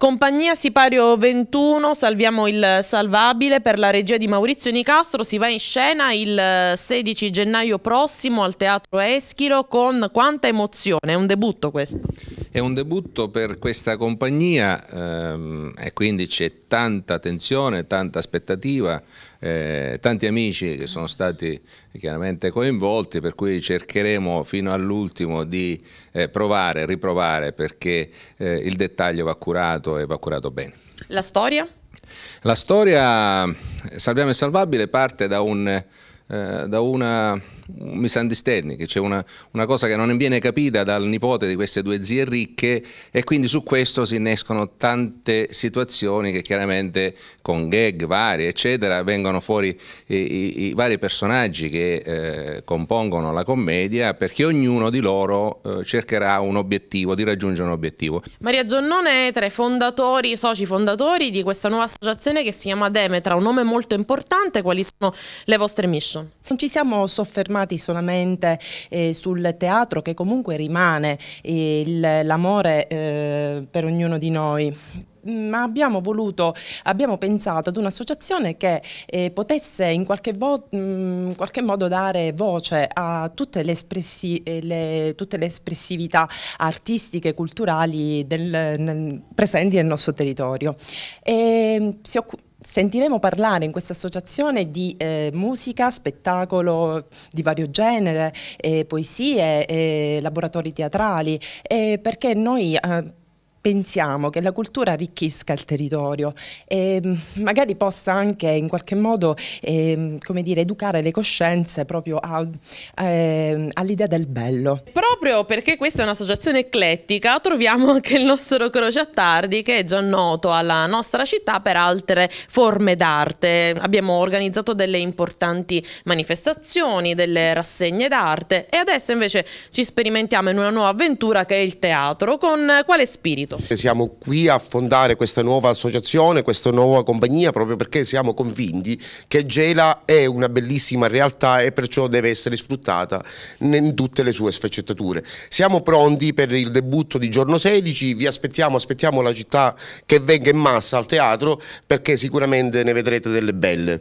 Compagnia Sipario 21, salviamo il salvabile per la regia di Maurizio Nicastro, si va in scena il 16 eh, gennaio prossimo al Teatro Eschilo con quanta emozione, è un debutto questo. È un debutto per questa compagnia ehm, e quindi c'è tanta tensione, tanta aspettativa, eh, tanti amici che sono stati chiaramente coinvolti per cui cercheremo fino all'ultimo di eh, provare, riprovare perché eh, il dettaglio va curato e va curato bene. La storia? La storia Salviamo e Salvabile parte da, un, eh, da una un misunderstanding, c'è cioè una, una, cosa che non viene capita dal nipote di queste due zie ricche e quindi su questo si innescono tante situazioni che chiaramente con gag varie eccetera vengono fuori i, i, i vari personaggi che eh, compongono la commedia perché ognuno di loro eh, cercherà un obiettivo, di raggiungere un obiettivo. Maria Giannone è tra i fondatori, soci fondatori di questa nuova associazione che si chiama Demetra, un nome molto importante, quali sono le vostre mission? Non ci siamo soffermati fermati solamente eh, sul teatro che comunque rimane eh, l'amore eh, per ognuno di noi ma abbiamo voluto, abbiamo pensato ad un'associazione che eh, potesse in qualche, mh, mm, qualche, modo dare voce a tutte le, espressi eh, le, tutte le espressività artistiche, culturali del, nel, presenti nel nostro territorio. E ehm, si occupa sentiremo parlare in questa associazione di eh, musica, spettacolo di vario genere, eh, poesie, eh, laboratori teatrali, eh, perché noi eh, pensiamo che la cultura arricchisca il territorio e mm, magari possa anche in qualche modo eh, dire, educare le coscienze proprio eh, all'idea del bello. Proprio perché questa è un'associazione eclettica troviamo anche il nostro Croce a Tardi che è già noto alla nostra città per altre forme d'arte. Abbiamo organizzato delle importanti manifestazioni, delle rassegne d'arte e adesso invece ci sperimentiamo in una nuova avventura che è il teatro con quale spirito? partito. Siamo qui a fondare questa nuova associazione, questa nuova compagnia proprio perché siamo convinti che Gela è una bellissima realtà e perciò deve essere sfruttata in tutte le sue sfaccettature. Siamo pronti per il debutto di giorno 16, vi aspettiamo, aspettiamo la città che venga in massa al teatro perché sicuramente ne vedrete delle belle.